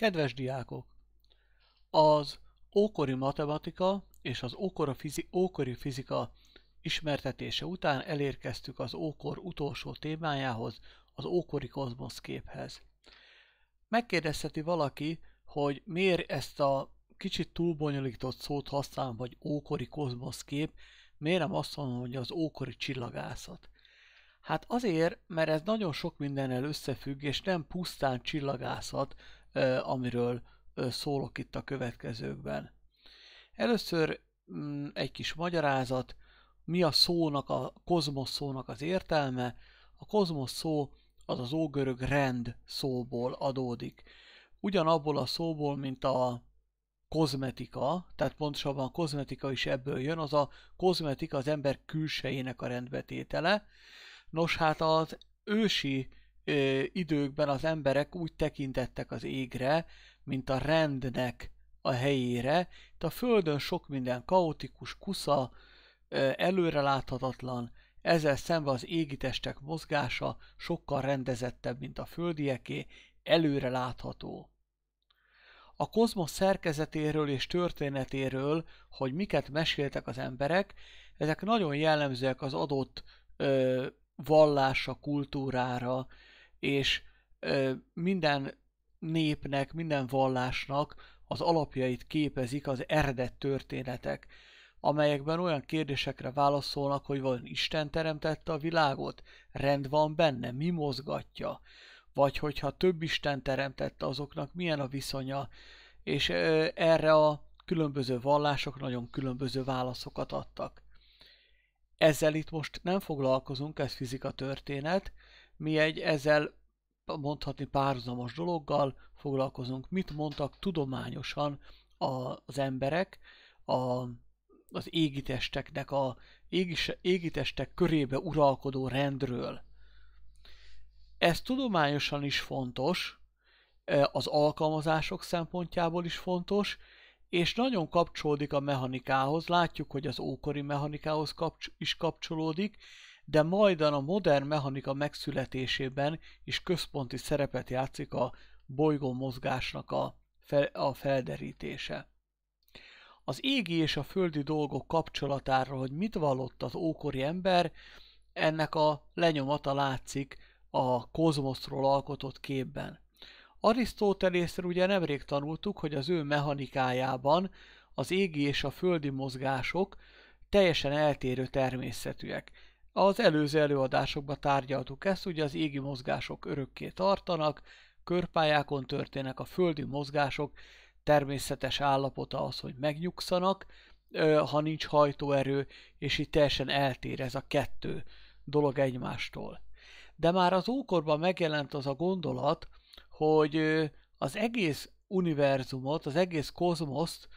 Kedves diákok! Az ókori matematika és az ókori, fizi ókori fizika ismertetése után elérkeztük az ókor utolsó témájához, az ókori kozmoszképhez. Megkérdezheti valaki, hogy miért ezt a kicsit túlbonyolított szót használom, vagy ókori kozmoszkép, miért nem azt mondom, hogy az ókori csillagászat. Hát azért, mert ez nagyon sok mindennel összefügg, és nem pusztán csillagászat, amiről szólok itt a következőkben. Először mm, egy kis magyarázat, mi a szónak, a kozmosz szónak az értelme. A kozmosz szó az az ógörög rend szóból adódik. Ugyanabból a szóból, mint a kozmetika, tehát pontosabban a kozmetika is ebből jön, az a kozmetika az ember külsejének a rendbetétele. Nos, hát az ősi ö, időkben az emberek úgy tekintettek az égre, mint a rendnek a helyére. Itt a Földön sok minden kaotikus, kusza, ö, előreláthatatlan, ezzel szemben az égitestek mozgása sokkal rendezettebb, mint a földieké, előrelátható. A kozmosz szerkezetéről és történetéről, hogy miket meséltek az emberek, ezek nagyon jellemzőek az adott ö, vallása, kultúrára, és ö, minden népnek, minden vallásnak az alapjait képezik az eredett történetek, amelyekben olyan kérdésekre válaszolnak, hogy van Isten teremtette a világot, rend van benne, mi mozgatja, vagy hogyha több Isten teremtette azoknak, milyen a viszonya, és ö, erre a különböző vallások nagyon különböző válaszokat adtak. Ezzel itt most nem foglalkozunk, ez fizika történet, mi egy ezzel mondhatni párhuzamos dologgal foglalkozunk. Mit mondtak tudományosan a, az emberek a, az égitesteknek, a égis, égitestek körébe uralkodó rendről. Ez tudományosan is fontos, e, az alkalmazások szempontjából is fontos, és nagyon kapcsolódik a mechanikához, látjuk, hogy az ókori mechanikához kapcs- is kapcsolódik, de majdan a modern mechanika megszületésében is központi szerepet játszik a bolygó mozgásnak a, fel, a felderítése. Az égi és a földi dolgok kapcsolatára, hogy mit vallott az ókori ember, ennek a lenyomata látszik a kozmoszról alkotott képben. Arisztótelészről ugye nemrég tanultuk, hogy az ő mechanikájában az égi és a földi mozgások teljesen eltérő természetűek az előző előadásokban tárgyaltuk ezt, ugye az égi mozgások örökké tartanak, körpályákon történnek a földi mozgások, természetes állapota az, hogy megnyugszanak, ha nincs hajtóerő, és itt teljesen eltér ez a kettő dolog egymástól. De már az ókorban megjelent az a gondolat, hogy az egész univerzumot, az egész kozmoszt,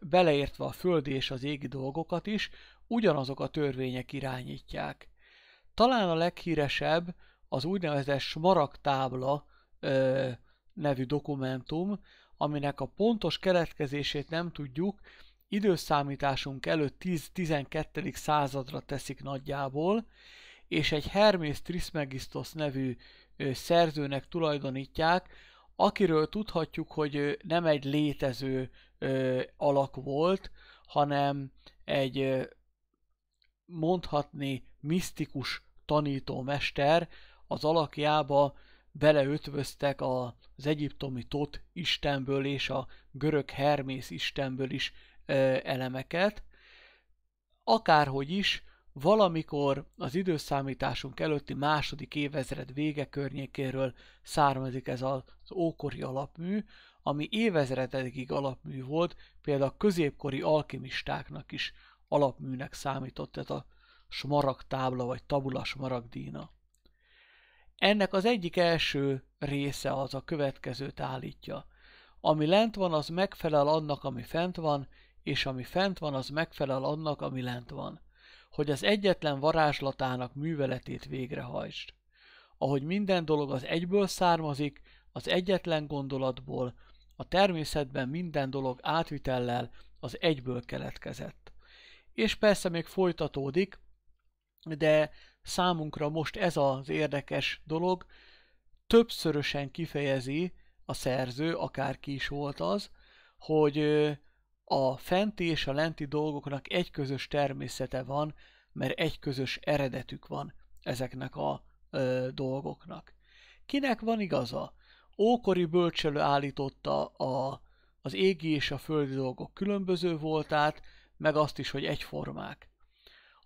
beleértve a földi és az égi dolgokat is, ugyanazok a törvények irányítják. Talán a leghíresebb az úgynevezett smaragtábla ö, nevű dokumentum, aminek a pontos keletkezését nem tudjuk, időszámításunk előtt 10-12. századra teszik nagyjából, és egy Hermész Trismegistos nevű szerzőnek tulajdonítják, akiről tudhatjuk, hogy nem egy létező alak volt, hanem egy mondhatni misztikus tanítómester, az alakjába beleötvöztek az egyiptomi Tot istenből és a görög Hermész istenből is elemeket. Akárhogy is, valamikor az időszámításunk előtti második évezred vége környékéről származik ez az ókori alapmű, ami évezredekig alapmű volt, például a középkori alkimistáknak is alapműnek számított ez a smarag tábla vagy tabula smaragdína. Ennek az egyik első része az a következőt állítja. Ami lent van, az megfelel annak, ami fent van, és ami fent van, az megfelel annak, ami lent van. Hogy az egyetlen varázslatának műveletét végrehajtsd. Ahogy minden dolog az egyből származik, az egyetlen gondolatból, a természetben minden dolog átvitellel az egyből keletkezett és persze még folytatódik, de számunkra most ez az érdekes dolog, többszörösen kifejezi a szerző, akárki is volt az, hogy a fenti és a lenti dolgoknak egy közös természete van, mert egy közös eredetük van ezeknek a ö, dolgoknak. Kinek van igaza? Ókori bölcselő állította a, az égi és a földi dolgok különböző voltát, meg azt is, hogy egyformák.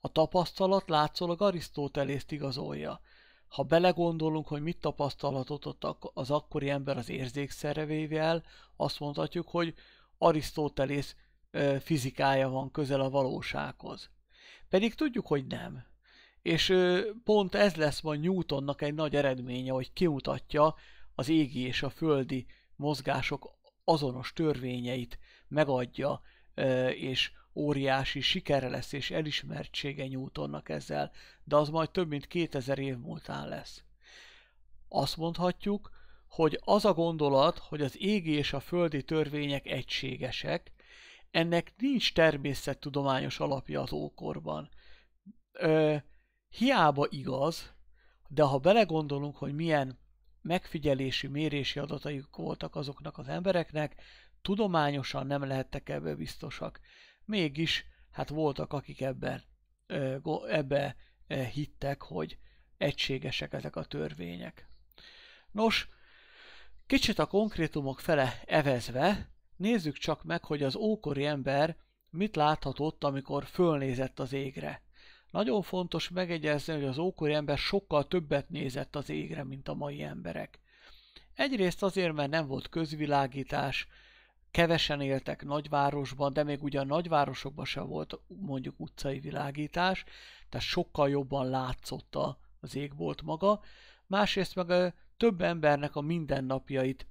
A tapasztalat látszólag Arisztótelészt igazolja. Ha belegondolunk, hogy mit tapasztalatot az akkori ember az érzékszerevével, azt mondhatjuk, hogy Arisztótelész fizikája van közel a valósághoz. Pedig tudjuk, hogy nem. És pont ez lesz ma Newtonnak egy nagy eredménye, hogy kimutatja az égi és a földi mozgások azonos törvényeit, megadja, és óriási sikere lesz és elismertsége Newtonnak ezzel, de az majd több mint 2000 év múltán lesz. Azt mondhatjuk, hogy az a gondolat, hogy az égi és a földi törvények egységesek, ennek nincs természettudományos alapja az ókorban. Ö, hiába igaz, de ha belegondolunk, hogy milyen megfigyelési, mérési adataik voltak azoknak az embereknek, tudományosan nem lehettek ebből biztosak mégis hát voltak, akik ebben, ebbe hittek, hogy egységesek ezek a törvények. Nos, kicsit a konkrétumok fele evezve, nézzük csak meg, hogy az ókori ember mit láthatott, amikor fölnézett az égre. Nagyon fontos megegyezni, hogy az ókori ember sokkal többet nézett az égre, mint a mai emberek. Egyrészt azért, mert nem volt közvilágítás, kevesen éltek nagyvárosban, de még ugyan nagyvárosokban sem volt mondjuk utcai világítás, tehát sokkal jobban látszott az égbolt maga. Másrészt meg több embernek a mindennapjait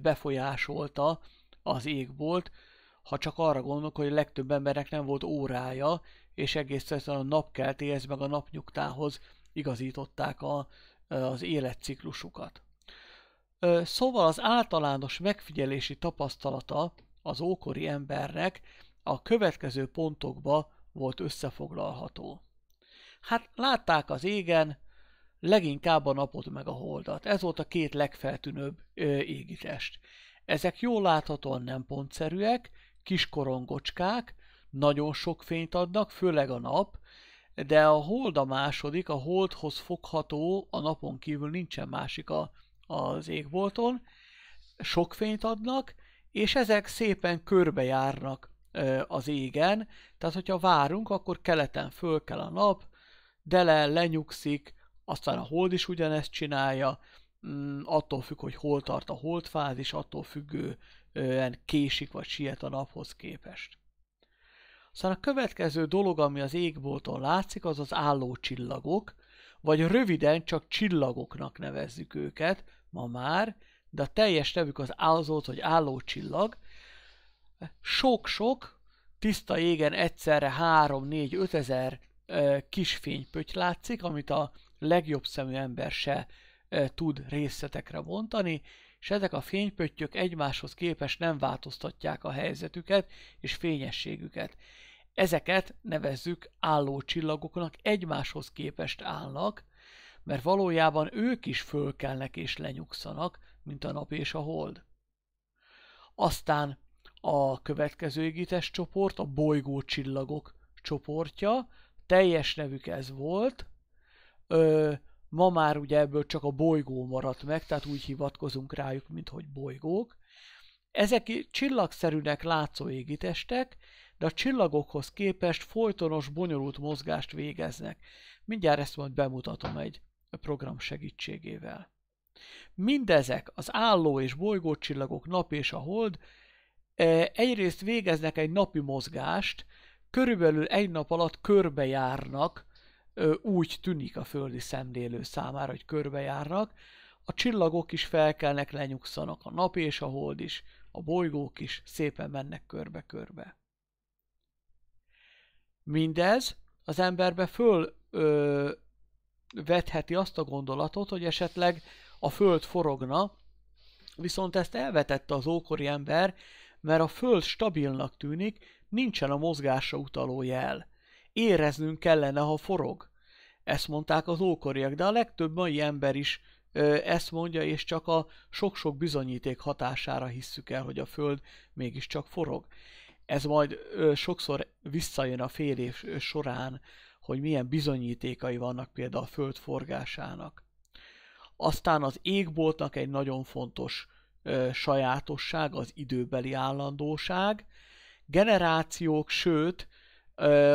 befolyásolta az égbolt, ha csak arra gondolok, hogy a legtöbb embernek nem volt órája, és egész egyszerűen a napkeltéhez meg a napnyugtához igazították a, az életciklusukat. Szóval az általános megfigyelési tapasztalata az ókori embernek a következő pontokba volt összefoglalható. Hát látták az égen leginkább a napot meg a holdat. Ez volt a két legfeltűnőbb ö, égitest. Ezek jól láthatóan nem pontszerűek, kis korongocskák, nagyon sok fényt adnak, főleg a nap, de a hold a második, a holdhoz fogható, a napon kívül nincsen másik a az égbolton, sok fényt adnak, és ezek szépen körbejárnak az égen, tehát hogyha várunk, akkor keleten föl kell a nap, dele lenyugszik, aztán a hold is ugyanezt csinálja, mm, attól függ, hogy hol tart a holdfázis, attól függően késik vagy siet a naphoz képest. Aztán a következő dolog, ami az égbolton látszik, az az álló csillagok, vagy röviden csak csillagoknak nevezzük őket ma már, de a teljes nevük az ázolt, hogy álló csillag. Sok-sok tiszta égen egyszerre 3-4-5 ezer kis fénypöty látszik, amit a legjobb szemű ember se tud részletekre bontani, és ezek a fénypöttyök egymáshoz képest nem változtatják a helyzetüket és fényességüket. Ezeket nevezzük állócsillagoknak egymáshoz képest állnak, mert valójában ők is fölkelnek és lenyugszanak, mint a nap és a hold. Aztán a következő égítés csoport, a bolygócsillagok csoportja, teljes nevük ez volt, Ö, ma már ugye ebből csak a bolygó maradt meg, tehát úgy hivatkozunk rájuk, mint hogy bolygók. Ezek csillagszerűnek látszó égitestek, de a csillagokhoz képest folytonos, bonyolult mozgást végeznek. Mindjárt ezt majd bemutatom egy program segítségével. Mindezek, az álló és csillagok nap és a hold, e, egyrészt végeznek egy napi mozgást, körülbelül egy nap alatt körbejárnak, úgy tűnik a földi szemlélő számára, hogy körbejárnak, a csillagok is felkelnek, lenyugszanak, a nap és a hold is, a bolygók is szépen mennek körbe-körbe. Mindez az emberbe föl ö, vetheti azt a gondolatot, hogy esetleg a föld forogna, viszont ezt elvetette az ókori ember, mert a föld stabilnak tűnik, nincsen a mozgásra utaló jel. Éreznünk kellene, ha forog. Ezt mondták az ókoriak, de a legtöbb mai ember is ö, ezt mondja, és csak a sok-sok bizonyíték hatására hisszük el, hogy a föld mégiscsak forog. Ez majd sokszor visszajön a fél év során, hogy milyen bizonyítékai vannak például a föld forgásának. Aztán az égboltnak egy nagyon fontos sajátosság az időbeli állandóság. Generációk, sőt,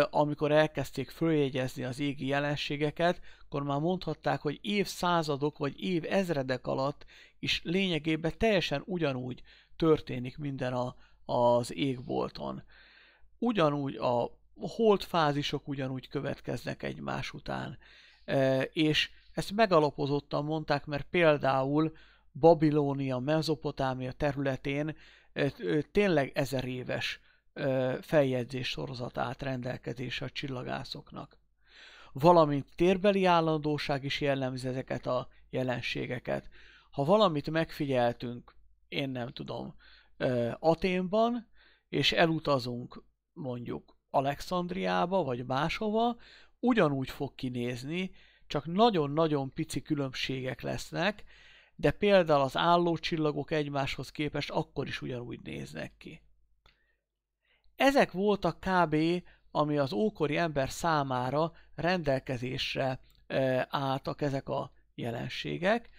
amikor elkezdték följegyezni az égi jelenségeket, akkor már mondhatták, hogy évszázadok vagy év ezredek alatt is lényegében teljesen ugyanúgy történik minden a, az égbolton. Ugyanúgy a holt fázisok ugyanúgy következnek egymás után, e, és ezt megalapozottan mondták, mert például Babilónia, Mezopotámia területén e, e, tényleg ezer éves feljegyzés sorozatát rendelkezésre a csillagászoknak. Valamint térbeli állandóság is jellemzi ezeket a jelenségeket. Ha valamit megfigyeltünk, én nem tudom, Aténban, és elutazunk mondjuk Alexandriába, vagy máshova, ugyanúgy fog kinézni, csak nagyon-nagyon pici különbségek lesznek, de például az álló csillagok egymáshoz képest akkor is ugyanúgy néznek ki. Ezek voltak kb. ami az ókori ember számára rendelkezésre álltak ezek a jelenségek,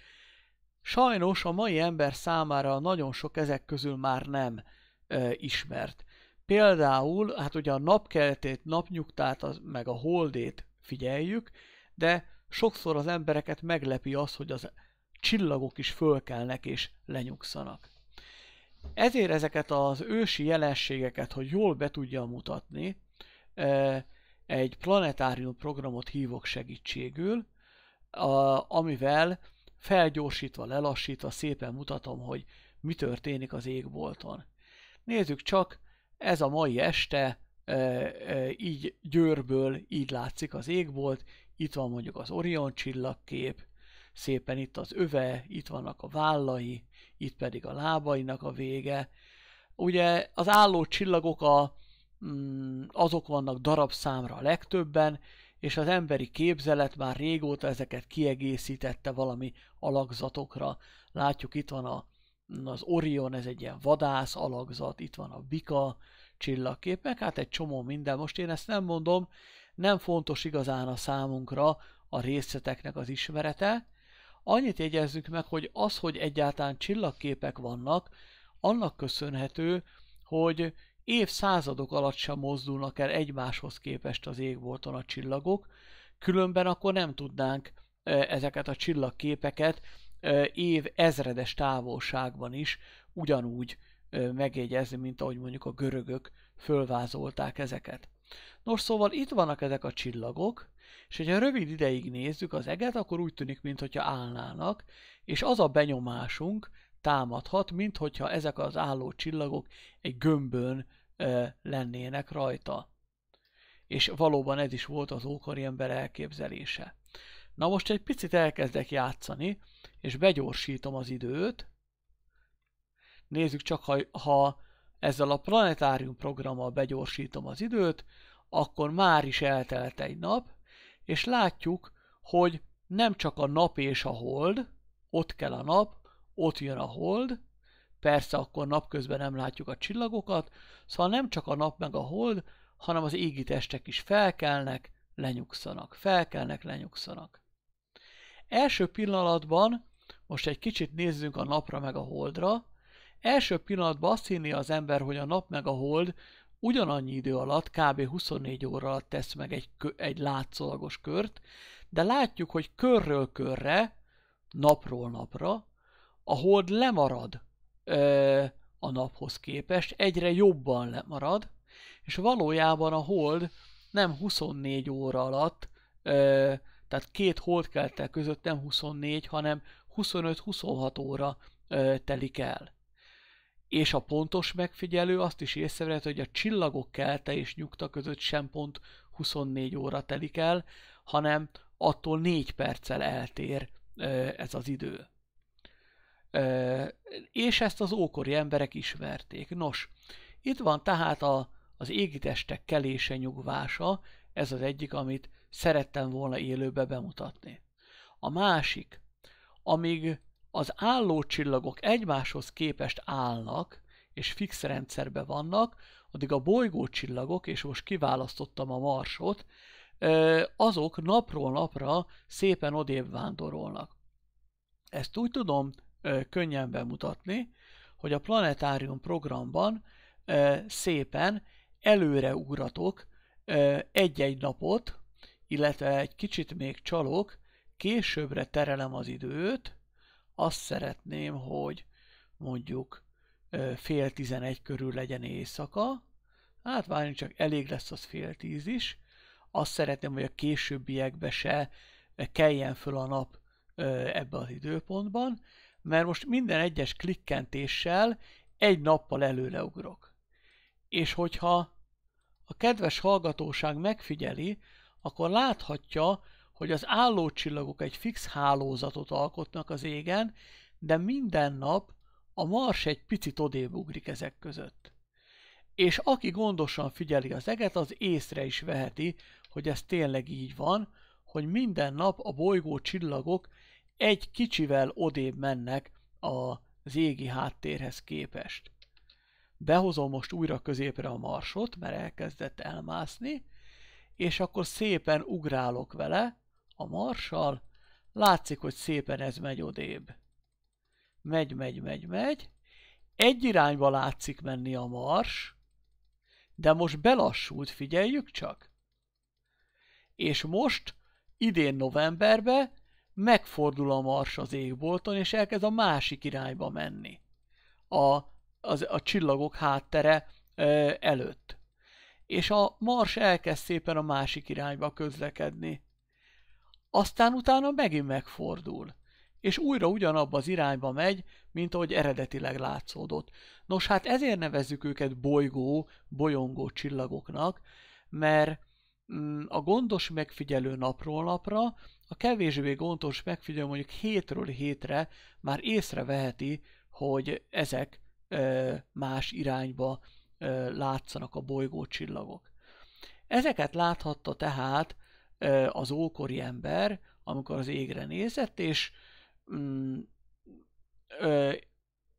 Sajnos a mai ember számára nagyon sok ezek közül már nem e, ismert. Például, hát ugye a napkeltét, napnyugtát, az, meg a holdét figyeljük, de sokszor az embereket meglepi az, hogy az csillagok is fölkelnek és lenyugszanak. Ezért ezeket az ősi jelenségeket, hogy jól be tudja mutatni, egy planetárium programot hívok segítségül, amivel felgyorsítva, lelassítva szépen mutatom, hogy mi történik az égbolton. Nézzük csak, ez a mai este, e, e, így győrből így látszik az égbolt, itt van mondjuk az Orion csillagkép, szépen itt az öve, itt vannak a vállai, itt pedig a lábainak a vége. Ugye az álló csillagok a, mm, azok vannak darabszámra a legtöbben, és az emberi képzelet már régóta ezeket kiegészítette valami alakzatokra. Látjuk, itt van a, az Orion, ez egy ilyen vadász alakzat, itt van a Bika csillagkép, meg hát egy csomó minden. Most én ezt nem mondom, nem fontos igazán a számunkra a részleteknek az ismerete. Annyit jegyezzük meg, hogy az, hogy egyáltalán csillagképek vannak, annak köszönhető, hogy évszázadok alatt sem mozdulnak el egymáshoz képest az égbolton a csillagok, különben akkor nem tudnánk ezeket a csillagképeket év ezredes távolságban is ugyanúgy megjegyezni, mint ahogy mondjuk a görögök fölvázolták ezeket. Nos, szóval itt vannak ezek a csillagok, és hogyha rövid ideig nézzük az eget, akkor úgy tűnik, mintha állnának, és az a benyomásunk, támadhat, mint hogyha ezek az álló csillagok egy gömbön e, lennének rajta. És valóban ez is volt az ókori ember elképzelése. Na most egy picit elkezdek játszani, és begyorsítom az időt. Nézzük csak, ha, ha ezzel a planetárium programmal begyorsítom az időt, akkor már is eltelt egy nap, és látjuk, hogy nem csak a nap és a hold, ott kell a nap, ott jön a hold, persze akkor napközben nem látjuk a csillagokat, szóval nem csak a nap meg a hold, hanem az égi testek is felkelnek, lenyugszanak, felkelnek, lenyugszanak. Első pillanatban, most egy kicsit nézzünk a napra meg a holdra, első pillanatban azt hinni az ember, hogy a nap meg a hold ugyanannyi idő alatt, kb. 24 óra alatt tesz meg egy, egy látszólagos kört, de látjuk, hogy körről körre, napról napra, a hold lemarad ö, a naphoz képest, egyre jobban lemarad, és valójában a hold nem 24 óra alatt, ö, tehát két holdkeltel között nem 24, hanem 25-26 óra ö, telik el. És a pontos megfigyelő azt is észrevehet, hogy a csillagok kelte és nyugta között sem pont 24 óra telik el, hanem attól 4 perccel eltér ez az idő és ezt az ókori emberek ismerték. Nos, itt van tehát a, az égitestek kelése nyugvása, ez az egyik, amit szerettem volna élőbe bemutatni. A másik, amíg az álló csillagok egymáshoz képest állnak, és fix rendszerbe vannak, addig a bolygó csillagok, és most kiválasztottam a marsot, azok napról napra szépen odébb vándorolnak. Ezt úgy tudom könnyen bemutatni, hogy a planetárium programban szépen előre ugratok egy-egy napot, illetve egy kicsit még csalok, későbbre terelem az időt, azt szeretném, hogy mondjuk fél tizenegy körül legyen éjszaka, hát várjunk csak, elég lesz az fél tíz is, azt szeretném, hogy a későbbiekbe se kelljen föl a nap ebbe az időpontban, mert most minden egyes klikkentéssel egy nappal előreugrok. És hogyha a kedves hallgatóság megfigyeli, akkor láthatja, hogy az állócsillagok egy fix hálózatot alkotnak az égen, de minden nap a Mars egy picit odébb ugrik ezek között. És aki gondosan figyeli az eget, az észre is veheti, hogy ez tényleg így van, hogy minden nap a bolygó csillagok egy kicsivel odébb mennek az égi háttérhez képest. Behozom most újra középre a marsot, mert elkezdett elmászni, és akkor szépen ugrálok vele a marssal, látszik, hogy szépen ez megy odébb. Megy, megy, megy, megy. Egy irányba látszik menni a mars, de most belassult, figyeljük csak. És most, idén novemberben megfordul a mars az égbolton, és elkezd a másik irányba menni. A, az, a csillagok háttere ö, előtt. És a mars elkezd szépen a másik irányba közlekedni. Aztán utána megint megfordul és újra ugyanabba az irányba megy, mint ahogy eredetileg látszódott. Nos, hát ezért nevezzük őket bolygó, bolyongó csillagoknak, mert Mm, a gondos megfigyelő napról napra, a kevésbé gondos megfigyelő mondjuk hétről hétre már észreveheti, hogy ezek más irányba látszanak a bolygócsillagok. Ezeket láthatta tehát az ókori ember, amikor az égre nézett, és mm, ö,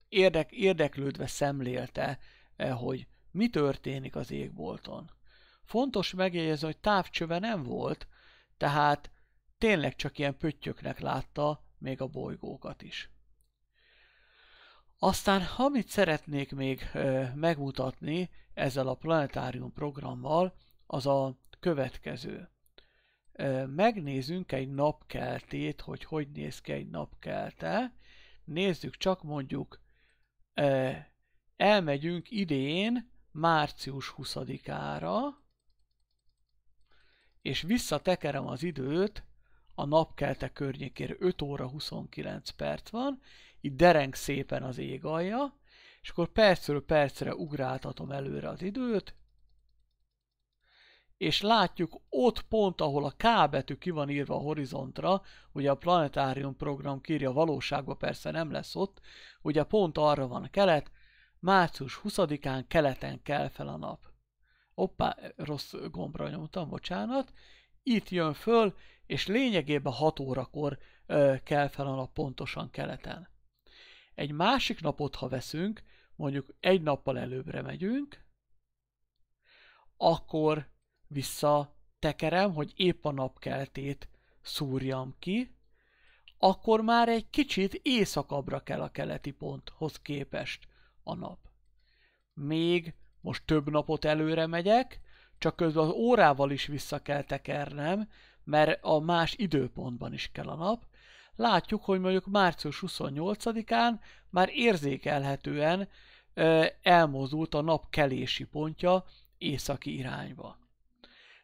érdek, érdeklődve szemlélte, e, hogy mi történik az égbolton. Fontos megjegyezni, hogy távcsöve nem volt, tehát tényleg csak ilyen pöttyöknek látta még a bolygókat is. Aztán, amit szeretnék még ö, megmutatni ezzel a planetárium programmal, az a következő. Ö, megnézzünk egy napkeltét, hogy hogy néz ki egy napkelte. Nézzük csak mondjuk, ö, elmegyünk idén március 20-ára, és visszatekerem az időt, a napkelte környékére 5 óra 29 perc van, itt dereng szépen az ég alja, és akkor percről percre ugráltatom előre az időt, és látjuk ott pont, ahol a K betű ki van írva a horizontra, ugye a planetárium program kírja, valóságban persze nem lesz ott, ugye pont arra van a kelet, március 20-án keleten kell fel a nap. Hoppá, rossz gombra nyomtam, bocsánat. Itt jön föl, és lényegében 6 órakor ö, kell fel a nap pontosan keleten. Egy másik napot, ha veszünk, mondjuk egy nappal előbbre megyünk, akkor vissza tekerem, hogy épp a napkeltét szúrjam ki, akkor már egy kicsit éjszakabbra kell a keleti ponthoz képest a nap. Még most több napot előre megyek, csak közben az órával is vissza kell tekernem, mert a más időpontban is kell a nap. Látjuk, hogy mondjuk március 28-án már érzékelhetően elmozdult a nap kelési pontja északi irányba.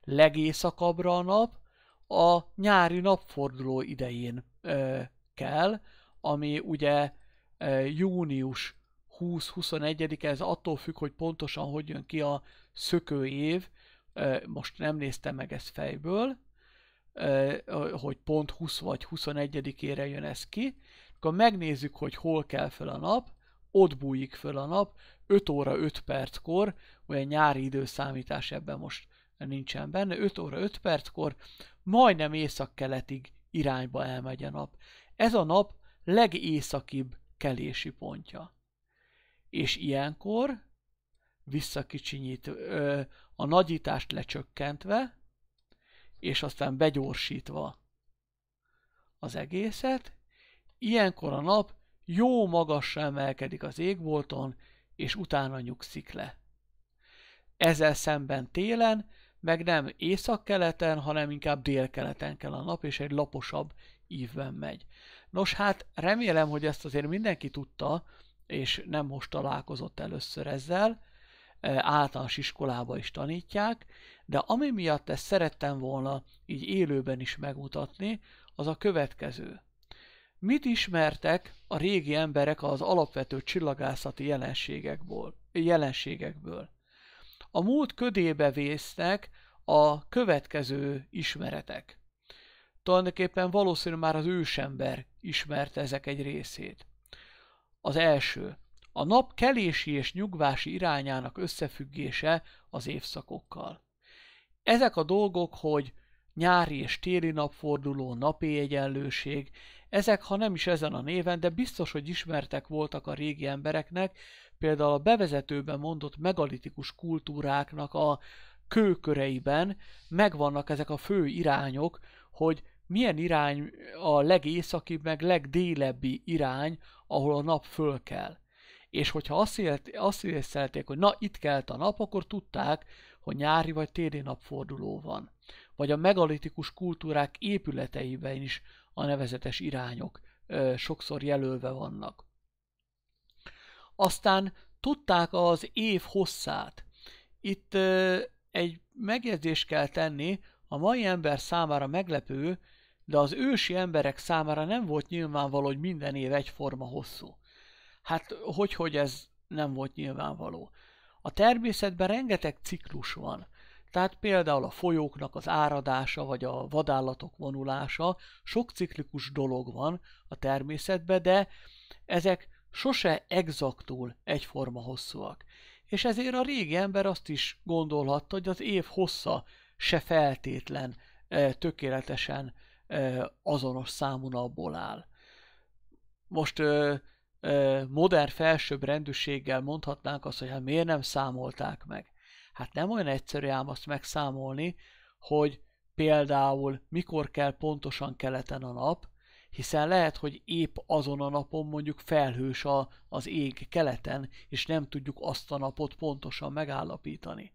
Legészakabbra a nap a nyári napforduló idején kell, ami ugye június 20-21-e, ez attól függ, hogy pontosan hogy jön ki a szökőév, most nem néztem meg ezt fejből, hogy pont 20 vagy 21-ére jön ez ki, akkor megnézzük, hogy hol kell fel a nap, ott bújik föl a nap, 5 óra 5 perckor, olyan nyári időszámítás ebben most nincsen benne, 5 óra 5 perckor majdnem észak-keletig irányba elmegy a nap. Ez a nap legészakibb kelési pontja. És ilyenkor visszakicsinyít, ö, a nagyítást lecsökkentve, és aztán begyorsítva az egészet, ilyenkor a nap jó magasra emelkedik az égbolton, és utána nyugszik le. Ezzel szemben télen, meg nem északkeleten, hanem inkább délkeleten kell a nap, és egy laposabb ívben megy. Nos hát remélem, hogy ezt azért mindenki tudta, és nem most találkozott először ezzel, e, általános iskolába is tanítják, de ami miatt ezt szerettem volna így élőben is megmutatni, az a következő. Mit ismertek a régi emberek az alapvető csillagászati jelenségekből? jelenségekből? A múlt ködébe vésznek a következő ismeretek. Tulajdonképpen valószínűleg már az ősember ismerte ezek egy részét. Az első. A nap kelési és nyugvási irányának összefüggése az évszakokkal. Ezek a dolgok, hogy nyári és téli napforduló, napi egyenlőség, ezek ha nem is ezen a néven, de biztos, hogy ismertek voltak a régi embereknek, például a bevezetőben mondott megalitikus kultúráknak a kőköreiben megvannak ezek a fő irányok, hogy milyen irány a legészakibb, meg legdélebbi irány, ahol a nap föl kell. És hogyha azt, érzelték, hogy na, itt kelt a nap, akkor tudták, hogy nyári vagy téli napforduló van. Vagy a megalitikus kultúrák épületeiben is a nevezetes irányok ö, sokszor jelölve vannak. Aztán tudták az év hosszát. Itt ö, egy megjegyzést kell tenni, a mai ember számára meglepő, de az ősi emberek számára nem volt nyilvánvaló, hogy minden év egyforma hosszú. Hát hogy, hogy ez nem volt nyilvánvaló. A természetben rengeteg ciklus van. Tehát például a folyóknak az áradása, vagy a vadállatok vonulása, sok ciklikus dolog van a természetben, de ezek sose exaktul egyforma hosszúak. És ezért a régi ember azt is gondolhatta, hogy az év hossza se feltétlen eh, tökéletesen azonos számon napból áll. Most modern felsőbb rendűséggel mondhatnánk azt, hogy hát miért nem számolták meg. Hát nem olyan egyszerű ám azt megszámolni, hogy például mikor kell pontosan keleten a nap, hiszen lehet, hogy épp azon a napon mondjuk felhős a, az ég keleten, és nem tudjuk azt a napot pontosan megállapítani.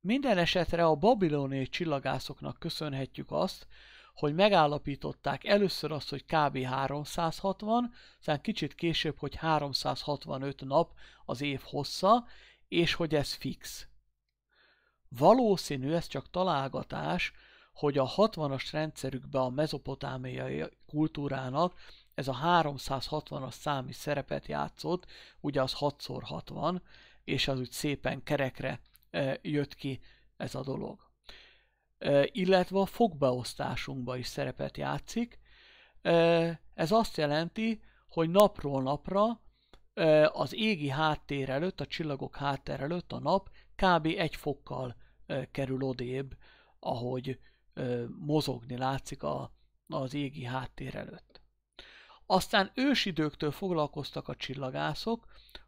Minden esetre a babiloni csillagászoknak köszönhetjük azt, hogy megállapították először azt, hogy kb. 360, aztán kicsit később, hogy 365 nap az év hossza, és hogy ez fix. Valószínű, ez csak találgatás, hogy a 60-as rendszerükbe a mezopotámiai kultúrának ez a 360-as számi szerepet játszott, ugye az 6x60, és az úgy szépen kerekre eh, jött ki ez a dolog illetve a fogbeosztásunkba is szerepet játszik. Ez azt jelenti, hogy napról napra az égi háttér előtt, a csillagok háttér előtt a nap kb. egy fokkal kerül odébb, ahogy mozogni látszik a, az égi háttér előtt. Aztán ősidőktől foglalkoztak a csillagászok,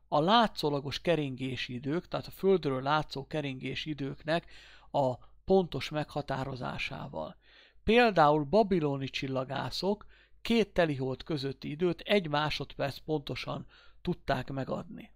a látszólagos keringési idők, tehát a Földről látszó keringési időknek a pontos meghatározásával. Például babiloni csillagászok két telihold közötti időt egy másodperc pontosan tudták megadni.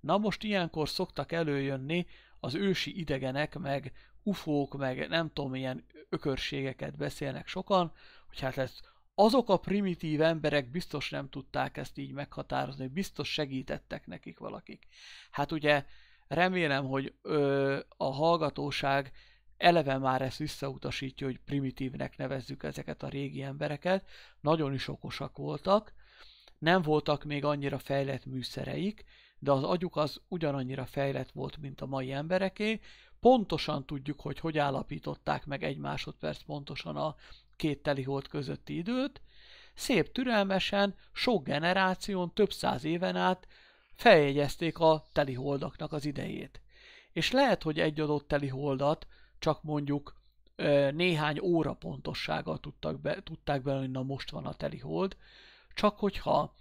Na most ilyenkor szoktak előjönni az ősi idegenek, meg ufók, meg nem tudom, ilyen ökörségeket beszélnek sokan, hogy hát ezt azok a primitív emberek biztos nem tudták ezt így meghatározni, biztos segítettek nekik valakik. Hát ugye remélem, hogy ö, a hallgatóság eleve már ezt visszautasítja, hogy primitívnek nevezzük ezeket a régi embereket, nagyon is okosak voltak, nem voltak még annyira fejlett műszereik, de az agyuk az ugyanannyira fejlett volt, mint a mai embereké. Pontosan tudjuk, hogy hogy állapították meg egy másodperc pontosan a két telihold közötti időt. Szép türelmesen, sok generáción, több száz éven át feljegyezték a teliholdaknak az idejét. És lehet, hogy egy adott teliholdat csak mondjuk néhány óra pontossággal tudtak be, tudták hogy na most van a teli hold. Csak hogyha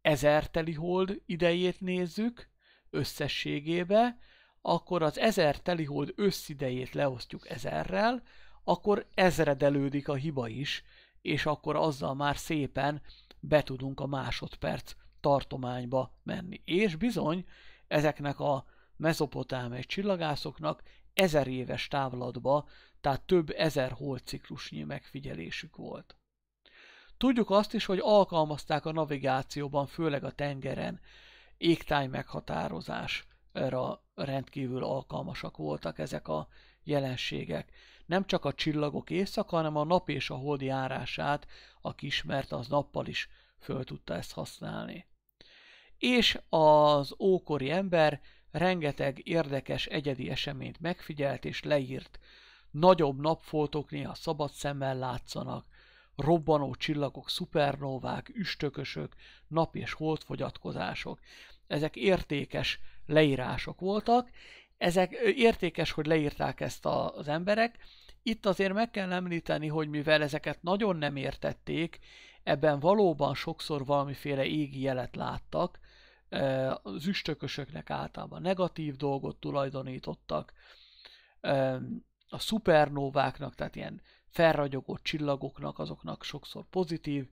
ezer teli hold idejét nézzük összességébe, akkor az ezer teli hold összidejét leosztjuk ezerrel, akkor ezredelődik a hiba is, és akkor azzal már szépen be tudunk a másodperc tartományba menni. És bizony, ezeknek a mezopotámiai csillagászoknak ezer éves távlatba, tehát több ezer holdciklusnyi megfigyelésük volt. Tudjuk azt is, hogy alkalmazták a navigációban, főleg a tengeren, égtáj meghatározásra rendkívül alkalmasak voltak ezek a jelenségek. Nem csak a csillagok éjszaka, hanem a nap és a hold járását, aki ismerte, az nappal is föl tudta ezt használni. És az ókori ember rengeteg érdekes egyedi eseményt megfigyelt és leírt. Nagyobb napfoltok néha szabad szemmel látszanak, robbanó csillagok, szupernóvák, üstökösök, nap- és holdfogyatkozások. Ezek értékes leírások voltak, ezek értékes, hogy leírták ezt a, az emberek. Itt azért meg kell említeni, hogy mivel ezeket nagyon nem értették, ebben valóban sokszor valamiféle égi jelet láttak, az üstökösöknek általában negatív dolgot tulajdonítottak, a szupernóváknak, tehát ilyen felragyogott csillagoknak, azoknak sokszor pozitív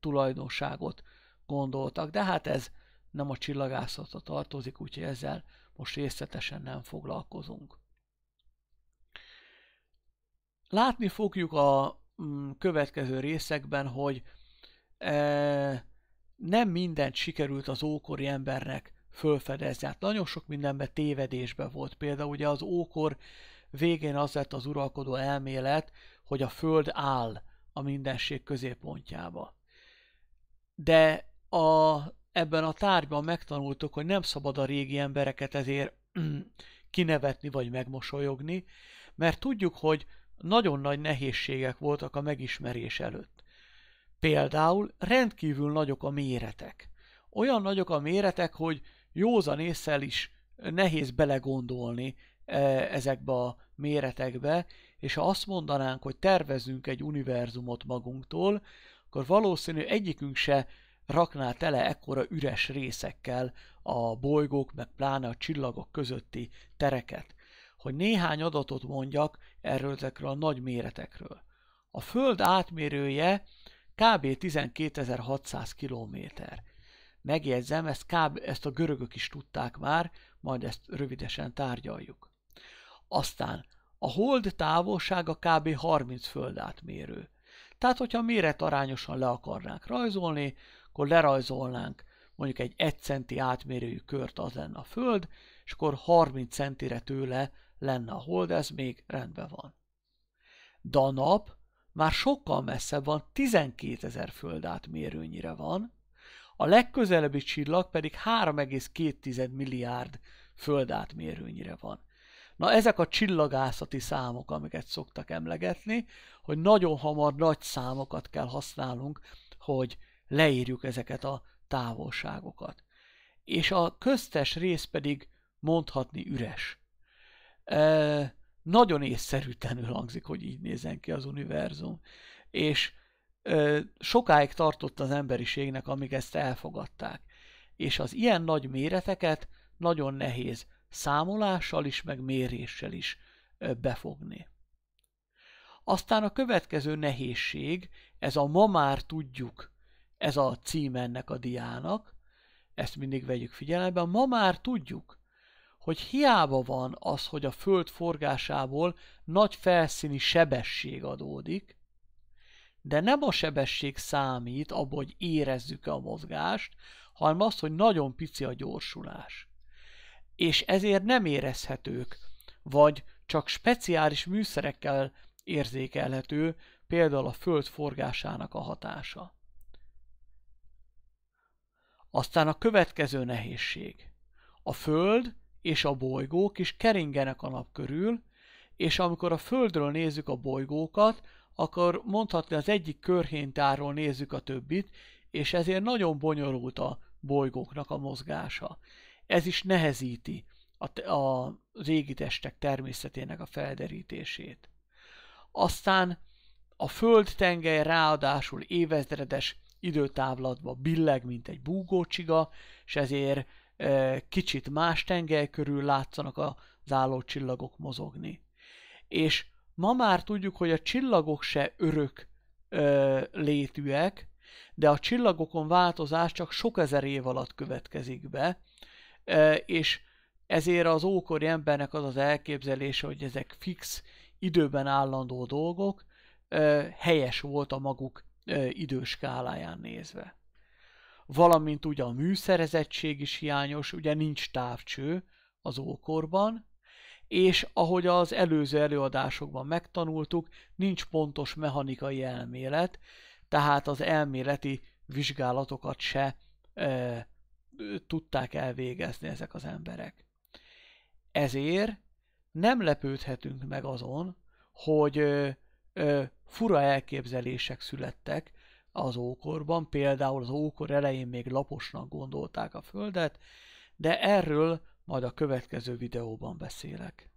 tulajdonságot gondoltak, de hát ez nem a csillagászatra tartozik, úgyhogy ezzel most részletesen nem foglalkozunk. Látni fogjuk a mm, következő részekben, hogy nem mindent sikerült az ókori embernek fölfedezni. Hát nagyon sok mindenben tévedésbe volt. Például ugye az ókor végén az lett az uralkodó elmélet, hogy a Föld áll a mindenség középpontjába. De a, ebben a tárgyban megtanultuk, hogy nem szabad a régi embereket ezért kinevetni vagy megmosolyogni, mert tudjuk, hogy nagyon nagy nehézségek voltak a megismerés előtt. Például rendkívül nagyok a méretek. Olyan nagyok a méretek, hogy józan észre is nehéz belegondolni e, ezekbe a méretekbe, és ha azt mondanánk, hogy tervezünk egy univerzumot magunktól, akkor valószínű egyikünk se rakná tele ekkora üres részekkel a bolygók, meg pláne a csillagok közötti tereket. Hogy néhány adatot mondjak erről ezekről a nagy méretekről. A Föld átmérője Kb. 12.600 kilométer. Megjegyzem, ezt, kb, ezt a görögök is tudták már, majd ezt rövidesen tárgyaljuk. Aztán a hold távolsága kb. 30 földátmérő. Tehát, hogyha méretarányosan le akarnánk rajzolni, akkor lerajzolnánk mondjuk egy 1 centi átmérőjű kört az lenne a Föld, és akkor 30 centire tőle lenne a hold, ez még rendben van. De a nap már sokkal messzebb van, 12 ezer átmérőnyire van, a legközelebbi csillag pedig 3,2 milliárd átmérőnyire van. Na ezek a csillagászati számok, amiket szoktak emlegetni, hogy nagyon hamar nagy számokat kell használnunk, hogy leírjuk ezeket a távolságokat. És a köztes rész pedig mondhatni üres nagyon észszerűtlenül hangzik, hogy így nézen ki az univerzum. És ö, sokáig tartott az emberiségnek, amíg ezt elfogadták. És az ilyen nagy méreteket nagyon nehéz számolással is, meg méréssel is ö, befogni. Aztán a következő nehézség, ez a ma már tudjuk, ez a cím ennek a diának, ezt mindig vegyük figyelembe, ma már tudjuk, hogy hiába van az, hogy a Föld forgásából nagy felszíni sebesség adódik, de nem a sebesség számít abból, hogy érezzük -e a mozgást, hanem azt, hogy nagyon pici a gyorsulás. És ezért nem érezhetők, vagy csak speciális műszerekkel érzékelhető, például a Föld forgásának a hatása. Aztán a következő nehézség. A Föld és a bolygók is keringenek a nap körül, és amikor a Földről nézzük a bolygókat, akkor mondhatni az egyik körhéntárról nézzük a többit, és ezért nagyon bonyolult a bolygóknak a mozgása. Ez is nehezíti a, a régi testek természetének a felderítését. Aztán a tengely ráadásul évezredes időtávlatba billeg, mint egy búgócsiga, és ezért kicsit más tengely körül látszanak az álló csillagok mozogni. És ma már tudjuk, hogy a csillagok se örök ö, létűek, de a csillagokon változás csak sok ezer év alatt következik be, ö, és ezért az ókori embernek az az elképzelése, hogy ezek fix, időben állandó dolgok, ö, helyes volt a maguk ö, időskáláján nézve valamint ugye a műszerezettség is hiányos, ugye nincs távcső az ókorban, és ahogy az előző előadásokban megtanultuk, nincs pontos mechanikai elmélet, tehát az elméleti vizsgálatokat se e, tudták elvégezni ezek az emberek. Ezért nem lepődhetünk meg azon, hogy ö, ö, fura elképzelések születtek az ókorban, például az ókor elején még laposnak gondolták a Földet, de erről majd a következő videóban beszélek.